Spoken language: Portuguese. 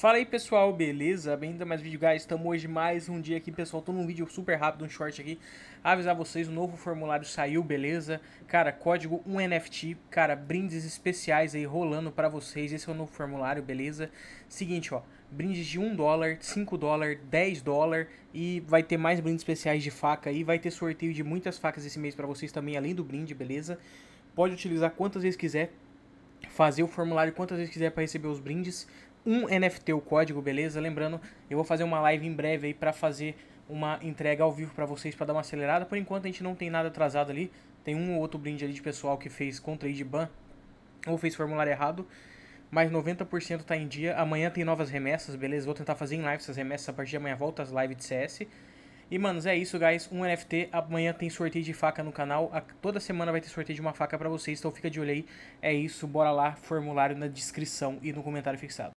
Fala aí pessoal, beleza? Bem-vindo a mais vídeo, guys. Estamos hoje mais um dia aqui, pessoal. Tô num vídeo super rápido, um short aqui. Avisar vocês, o novo formulário saiu, beleza? Cara, código 1NFT, cara, brindes especiais aí rolando pra vocês. Esse é o novo formulário, beleza? Seguinte, ó, brindes de 1 dólar, 5 dólar, 10 dólar e vai ter mais brindes especiais de faca aí. Vai ter sorteio de muitas facas esse mês pra vocês também, além do brinde, beleza? Pode utilizar quantas vezes quiser, fazer o formulário quantas vezes quiser para receber os brindes um NFT o código, beleza? Lembrando, eu vou fazer uma live em breve aí para fazer uma entrega ao vivo para vocês para dar uma acelerada. Por enquanto a gente não tem nada atrasado ali. Tem um ou outro brinde ali de pessoal que fez com trade ban ou fez formulário errado, mas 90% tá em dia. Amanhã tem novas remessas, beleza? Vou tentar fazer em live essas remessas a partir de amanhã volta as lives de CS. E, manos, é isso, guys. Um NFT. Amanhã tem sorteio de faca no canal. toda semana vai ter sorteio de uma faca para vocês. Então fica de olho aí. É isso. Bora lá. Formulário na descrição e no comentário fixado.